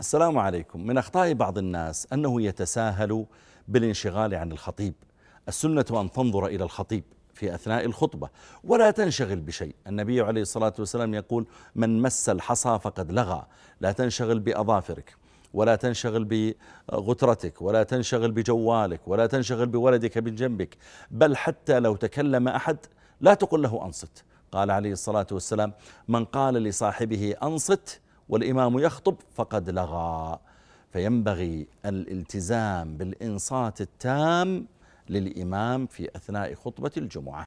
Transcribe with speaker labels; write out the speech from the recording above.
Speaker 1: السلام عليكم من أخطاء بعض الناس أنه يتساهل بالانشغال عن الخطيب السنة أن تنظر إلى الخطيب في أثناء الخطبة ولا تنشغل بشيء النبي عليه الصلاة والسلام يقول من مس الحصى فقد لغى لا تنشغل بأظافرك ولا تنشغل بغترتك ولا تنشغل بجوالك ولا تنشغل بولدك من جنبك بل حتى لو تكلم أحد لا تقل له أنصت قال عليه الصلاة والسلام من قال لصاحبه أنصت والإمام يخطب فقد لغى فينبغي الالتزام بالإنصات التام للإمام في أثناء خطبة الجمعة